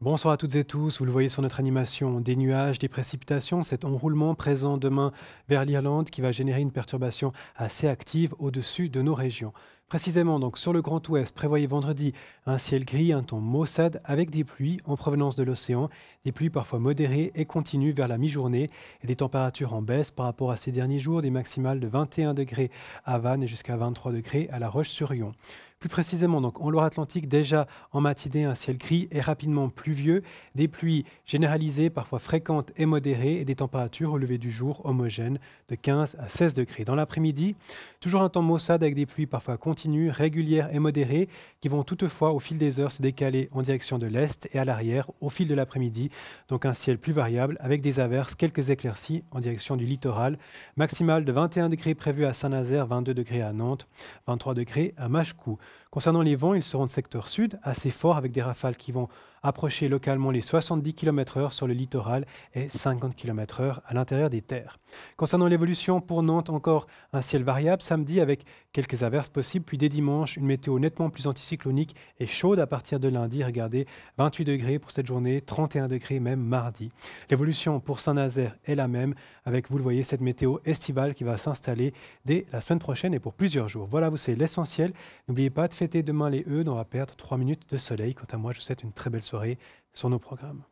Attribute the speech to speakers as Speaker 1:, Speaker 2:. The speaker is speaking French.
Speaker 1: Bonsoir à toutes et tous. Vous le voyez sur notre animation, des nuages, des précipitations, cet enroulement présent demain vers l'Irlande qui va générer une perturbation assez active au-dessus de nos régions. Précisément, donc sur le Grand Ouest, prévoyez vendredi un ciel gris, un temps maussade avec des pluies en provenance de l'océan, des pluies parfois modérées et continues vers la mi-journée et des températures en baisse par rapport à ces derniers jours, des maximales de 21 degrés à Vannes et jusqu'à 23 degrés à La Roche-sur-Yon. Plus précisément, donc en Loire-Atlantique, déjà en matinée, un ciel gris et rapidement pluvieux, des pluies généralisées, parfois fréquentes et modérées, et des températures au lever du jour homogènes de 15 à 16 degrés. Dans l'après-midi, toujours un temps maussade avec des pluies parfois continue, régulière et modérée, qui vont toutefois au fil des heures se décaler en direction de l'est et à l'arrière au fil de l'après-midi. Donc un ciel plus variable avec des averses, quelques éclaircies en direction du littoral. maximal de 21 degrés prévu à Saint-Nazaire, 22 degrés à Nantes, 23 degrés à Machecou. Concernant les vents, ils seront de secteur sud, assez forts, avec des rafales qui vont approcher localement les 70 km/h sur le littoral et 50 km/h à l'intérieur des terres. Concernant l'évolution, pour Nantes, encore un ciel variable samedi avec quelques averses possibles puis dès dimanche une météo nettement plus anticyclonique et chaude à partir de lundi. Regardez, 28 degrés pour cette journée, 31 degrés même mardi. L'évolution pour Saint-Nazaire est la même, avec, vous le voyez, cette météo estivale qui va s'installer dès la semaine prochaine et pour plusieurs jours. Voilà, vous savez l'essentiel. N'oubliez pas de fêter demain les E, on va perdre 3 minutes de soleil. Quant à moi, je vous souhaite une très belle soirée sur nos programmes.